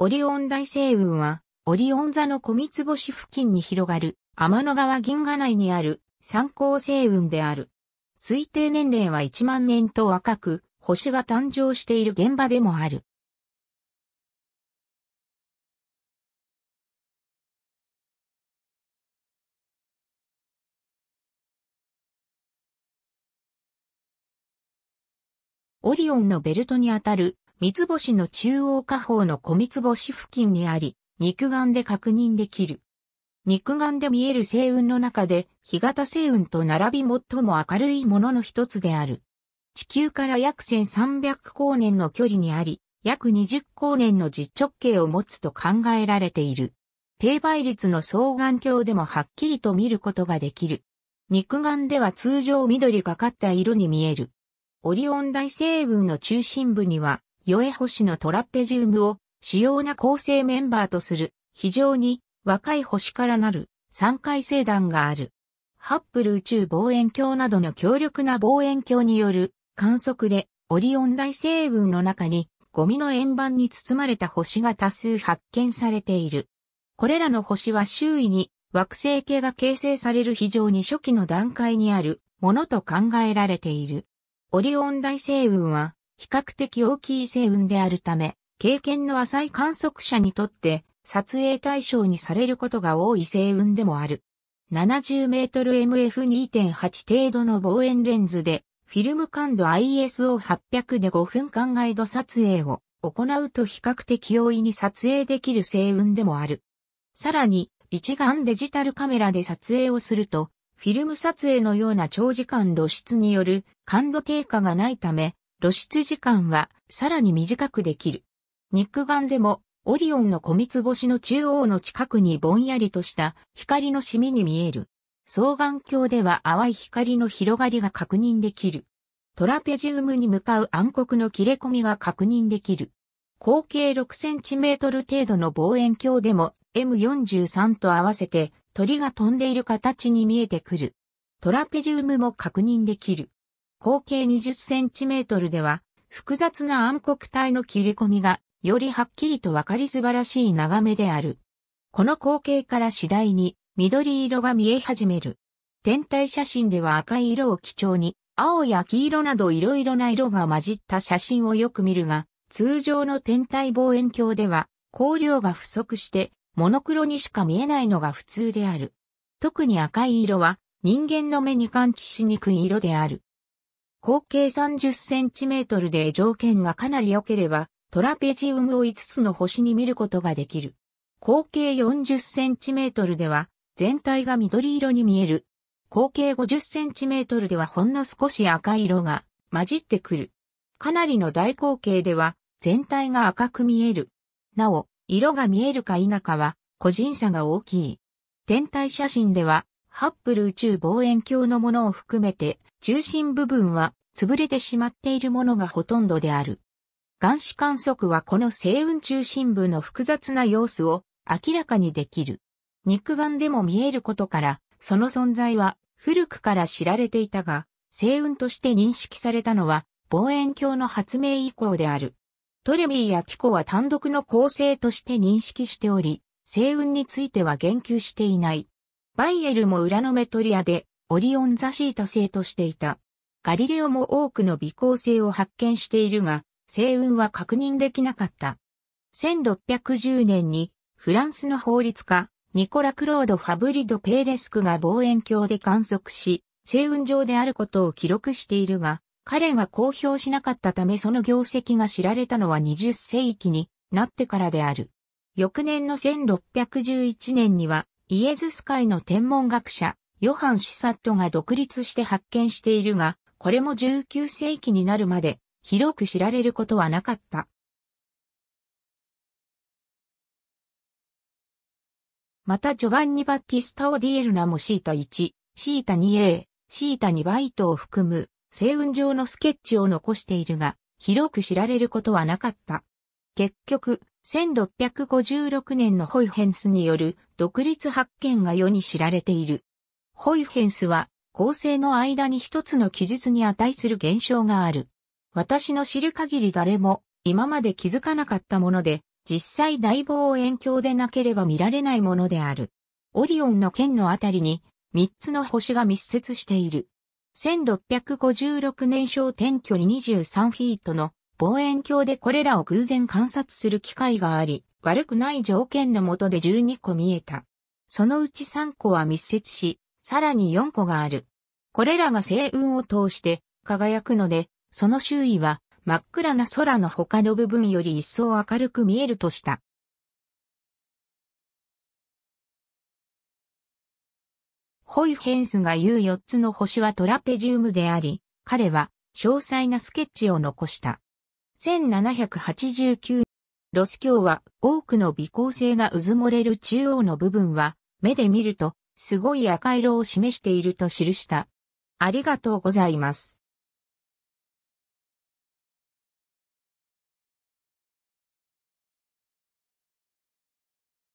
オリオン大星雲は、オリオン座の小三つ星付近に広がる、天の川銀河内にある、三光星雲である。推定年齢は1万年と若く、星が誕生している現場でもある。オリオンのベルトにあたる三つ星の中央下方の小三つ星付近にあり、肉眼で確認できる。肉眼で見える星雲の中で、日型星雲と並び最も明るいものの一つである。地球から約1300光年の距離にあり、約20光年の実直径を持つと考えられている。低倍率の双眼鏡でもはっきりと見ることができる。肉眼では通常緑がかった色に見える。オリオン大星雲の中心部にはヨエ星のトラッペジウムを主要な構成メンバーとする非常に若い星からなる3回星団がある。ハッブル宇宙望遠鏡などの強力な望遠鏡による観測でオリオン大星雲の中にゴミの円盤に包まれた星が多数発見されている。これらの星は周囲に惑星系が形成される非常に初期の段階にあるものと考えられている。オリオン大星雲は比較的大きい星雲であるため、経験の浅い観測者にとって撮影対象にされることが多い星雲でもある。70メートル MF2.8 程度の望遠レンズで、フィルム感度 ISO800 で5分間ガイド撮影を行うと比較的容易に撮影できる星雲でもある。さらに、一眼デジタルカメラで撮影をすると、フィルム撮影のような長時間露出による感度低下がないため、露出時間はさらに短くできる。肉眼でもオリオンの小三星の中央の近くにぼんやりとした光のシミに見える。双眼鏡では淡い光の広がりが確認できる。トラペジウムに向かう暗黒の切れ込みが確認できる。口径6トル程度の望遠鏡でも M43 と合わせて鳥が飛んでいる形に見えてくる。トラペジウムも確認できる。口径 20cm では、複雑な暗黒体の切り込みが、よりはっきりとわかり素晴らしい眺めである。この光景から次第に緑色が見え始める。天体写真では赤い色を基調に、青や黄色など色々な色が混じった写真をよく見るが、通常の天体望遠鏡では、光量が不足して、モノクロにしか見えないのが普通である。特に赤い色は、人間の目に感知しにくい色である。口径30センチメートルで条件がかなり良ければ、トラペジウムを5つの星に見ることができる。口径40センチメートルでは、全体が緑色に見える。口径50センチメートルではほんの少し赤色が混じってくる。かなりの大口径では全体が赤く見える。なお、色が見えるか否かは個人差が大きい。天体写真ではハッブル宇宙望遠鏡のものを含めて、中心部分は潰れてしまっているものがほとんどである。眼視観測はこの星雲中心部の複雑な様子を明らかにできる。肉眼でも見えることから、その存在は古くから知られていたが、星雲として認識されたのは望遠鏡の発明以降である。トレビーやティコは単独の構成として認識しており、星雲については言及していない。バイエルも裏のメトリアでオリオン座シータ星としていた。ガリレオも多くの微光星を発見しているが、星雲は確認できなかった。1610年にフランスの法律家、ニコラ・クロード・ファブリド・ペーレスクが望遠鏡で観測し、星雲上であることを記録しているが、彼が公表しなかったためその業績が知られたのは20世紀になってからである。翌年の1611年にはイエズス会の天文学者、ヨハン・シサットが独立して発見しているが、これも19世紀になるまで広く知られることはなかった。またジョバンニ・バッティスタ・オディエルナもシータ1、シータ 2A、シータ2バイトを含む星雲上のスケッチを残しているが、広く知られることはなかった。結局、1656年のホイヘンスによる独立発見が世に知られている。ホイヘンスは構成の間に一つの記述に値する現象がある。私の知る限り誰も今まで気づかなかったもので、実際大望遠鏡でなければ見られないものである。オリオンの剣のあたりに3つの星が密接している。1656年小天距離23フィートの望遠鏡でこれらを偶然観察する機会があり、悪くない条件のもとで12個見えた。そのうち3個は密接し、さらに4個がある。これらが星雲を通して輝くので、その周囲は真っ暗な空の他の部分より一層明るく見えるとした。ホイヘンスが言う4つの星はトラペジウムであり、彼は詳細なスケッチを残した。1789ロス教は多くの微光性が渦漏れる中央の部分は目で見るとすごい赤色を示していると記した。ありがとうございます。